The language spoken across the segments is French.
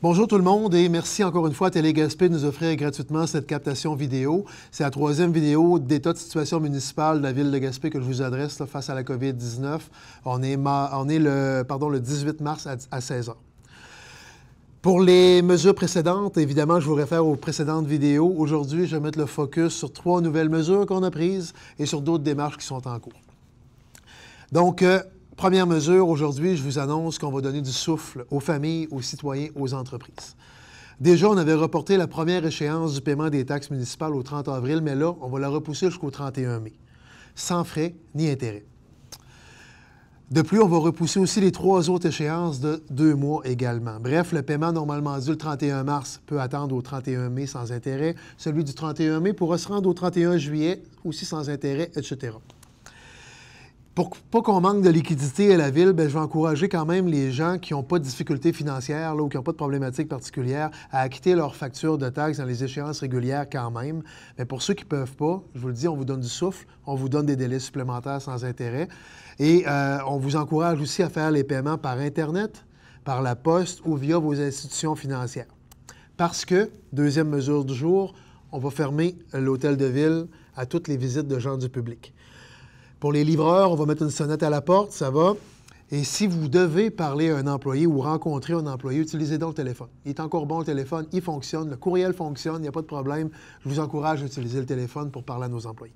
Bonjour tout le monde et merci encore une fois à Gaspé de nous offrir gratuitement cette captation vidéo. C'est la troisième vidéo d'état de situation municipale de la ville de Gaspé que je vous adresse face à la COVID-19. On est, le, 18 mars à, 16h. Pour les mesures précédentes, évidemment, je vous réfère aux précédentes vidéos. Aujourd'hui, je vais mettre le focus sur trois nouvelles mesures qu'on a prises et sur d'autres démarches qui sont en cours. Donc, euh, Première mesure, aujourd'hui, je vous annonce qu'on va donner du souffle aux familles, aux citoyens, aux entreprises. Déjà, on avait reporté la première échéance du paiement des taxes municipales au 30 avril, mais là, on va la repousser jusqu'au 31 mai, sans frais ni intérêt. De plus, on va repousser aussi les trois autres échéances de deux mois également. Bref, le paiement normalement dû le 31 mars peut attendre au 31 mai sans intérêt. Celui du 31 mai pourra se rendre au 31 juillet aussi sans intérêt, etc pour pas qu'on manque de liquidité à la ville, ben, je vais encourager quand même les gens qui n'ont pas de difficultés financières ou qui n'ont pas de problématiques particulières à acquitter leurs factures de taxes dans les échéances régulières quand même. Mais pour ceux qui ne peuvent pas, je vous le dis, on vous donne du souffle, on vous donne des délais supplémentaires sans intérêt. Et euh, on vous encourage aussi à faire les paiements par Internet, par la poste ou via vos institutions financières. Parce que, deuxième mesure du jour, on va fermer l'hôtel de ville à toutes les visites de gens du public. Pour les livreurs, on va mettre une sonnette à la porte, ça va. Et si vous devez parler à un employé ou rencontrer un employé, utilisez donc le téléphone. Il est encore bon le téléphone, il fonctionne, le courriel fonctionne, il n'y a pas de problème. Je vous encourage à utiliser le téléphone pour parler à nos employés.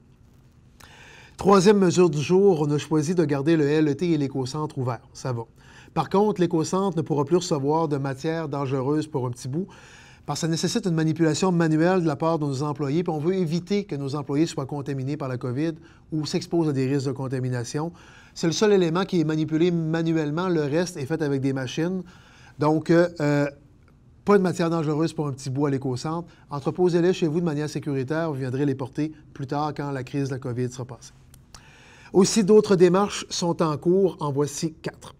Troisième mesure du jour, on a choisi de garder le LET et l'éco-centre ouverts. Ça va. Par contre, l'éco-centre ne pourra plus recevoir de matières dangereuses pour un petit bout parce que ça nécessite une manipulation manuelle de la part de nos employés, puis on veut éviter que nos employés soient contaminés par la COVID ou s'exposent à des risques de contamination. C'est le seul élément qui est manipulé manuellement, le reste est fait avec des machines. Donc, euh, euh, pas de matière dangereuse pour un petit bout à l'éco-centre. Entreposez-les chez vous de manière sécuritaire, vous viendrez les porter plus tard quand la crise de la COVID sera passée. Aussi, d'autres démarches sont en cours, en voici quatre.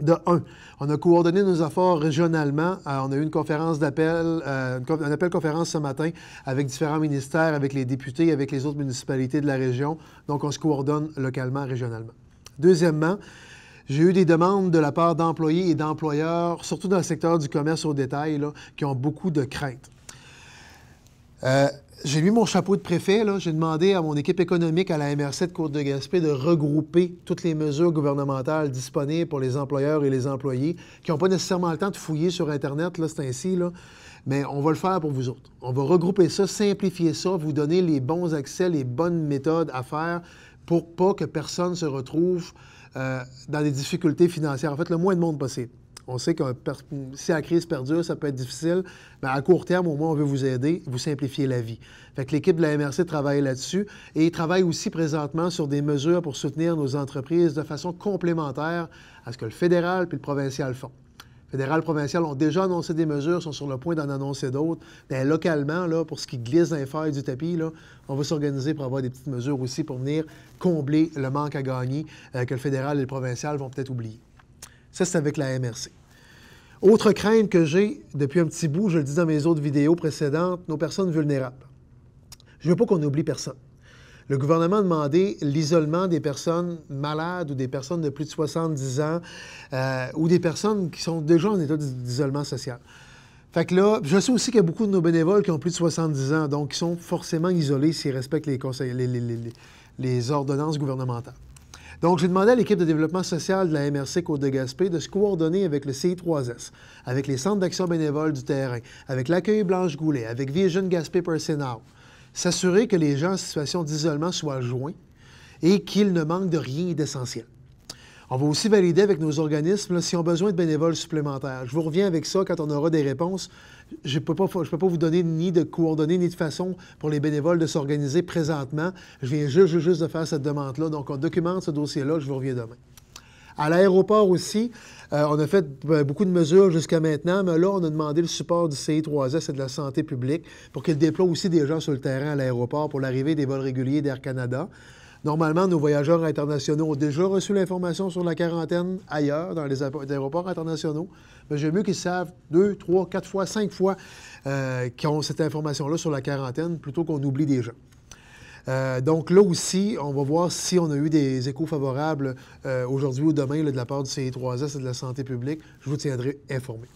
De un, on a coordonné nos efforts régionalement. Euh, on a eu une conférence d'appel, euh, un appel conférence ce matin avec différents ministères, avec les députés, avec les autres municipalités de la région. Donc, on se coordonne localement, régionalement. Deuxièmement, j'ai eu des demandes de la part d'employés et d'employeurs, surtout dans le secteur du commerce au détail, qui ont beaucoup de craintes. Euh, j'ai mis mon chapeau de préfet. J'ai demandé à mon équipe économique à la MRC de Côte-de-Gaspé de regrouper toutes les mesures gouvernementales disponibles pour les employeurs et les employés qui n'ont pas nécessairement le temps de fouiller sur Internet, c'est ainsi. Mais on va le faire pour vous autres. On va regrouper ça, simplifier ça, vous donner les bons accès, les bonnes méthodes à faire pour pas que personne se retrouve euh, dans des difficultés financières. En fait, le moins de monde possible. On sait que si la crise perdure, ça peut être difficile, mais à court terme, au moins, on veut vous aider, vous simplifier la vie. Fait que l'équipe de la MRC travaille là-dessus et travaille aussi présentement sur des mesures pour soutenir nos entreprises de façon complémentaire à ce que le fédéral puis le provincial font fédéral, provincial ont déjà annoncé des mesures, sont sur le point d'en annoncer d'autres. Mais localement, là, pour ce qui glisse dans les feuilles du tapis, là, on va s'organiser pour avoir des petites mesures aussi pour venir combler le manque à gagner euh, que le fédéral et le provincial vont peut-être oublier. Ça, c'est avec la MRC. Autre crainte que j'ai depuis un petit bout, je le dis dans mes autres vidéos précédentes, nos personnes vulnérables. Je ne veux pas qu'on oublie personne. Le gouvernement a demandé l'isolement des personnes malades ou des personnes de plus de 70 ans euh, ou des personnes qui sont déjà en état d'isolement social. Fait que là, je sais aussi qu'il y a beaucoup de nos bénévoles qui ont plus de 70 ans, donc qui sont forcément isolés s'ils respectent les, conseils, les ordonnances gouvernementales. Donc, j'ai demandé à l'équipe de développement social de la MRC Côte-de-Gaspé de se coordonner avec le CI3S, avec les centres d'action bénévole du terrain, avec l'accueil Blanche Goulet, avec Vision Gaspé Personnel, s'assurer que les gens en situation d'isolement soient joints et qu'ils ne manquent de rien d'essentiel. On va aussi valider avec nos organismes s'ils ont besoin de bénévoles supplémentaires. Je vous reviens avec ça quand on aura des réponses. Je ne peux, pas, vous donner ni de coordonnées ni de façon pour les bénévoles de s'organiser présentement. Je viens juste, de faire cette demande-là. Donc, on documente ce dossier-là. Je vous reviens demain. À l'aéroport aussi, euh, on a fait euh, beaucoup de mesures jusqu'à maintenant, mais là, on a demandé le support du CI3S et de la santé publique pour qu'ils déploient aussi des gens sur le terrain à l'aéroport pour l'arrivée des vols réguliers d'Air Canada. Normalement, nos voyageurs internationaux ont déjà reçu l'information sur la quarantaine ailleurs, dans les aéroports internationaux. Mais j'aime mieux qu'ils savent deux, trois, quatre fois, cinq fois euh, qu'ils ont cette information-là sur la quarantaine plutôt qu'on oublie des gens. Euh, donc là aussi, on va voir si on a eu des échos favorables euh, aujourd'hui ou demain de la part du CI3S et de la santé publique. Je vous tiendrai informé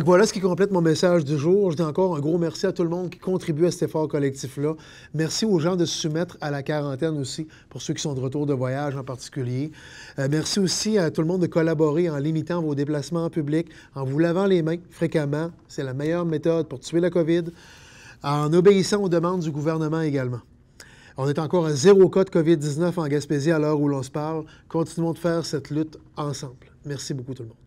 voilà ce qui complète mon message du jour. Je dis encore un gros merci à tout le monde qui contribue à cet effort collectif-là. Merci aux gens de se soumettre à la quarantaine aussi, pour ceux qui sont de retour de voyage en particulier. Euh, merci aussi à tout le monde de collaborer en limitant vos déplacements en public, en vous lavant les mains fréquemment. C'est la meilleure méthode pour tuer la COVID, en obéissant aux demandes du gouvernement également. On est encore à zéro cas de COVID-19 en Gaspésie à l'heure où l'on se parle. Continuons de faire cette lutte ensemble. Merci beaucoup tout le monde.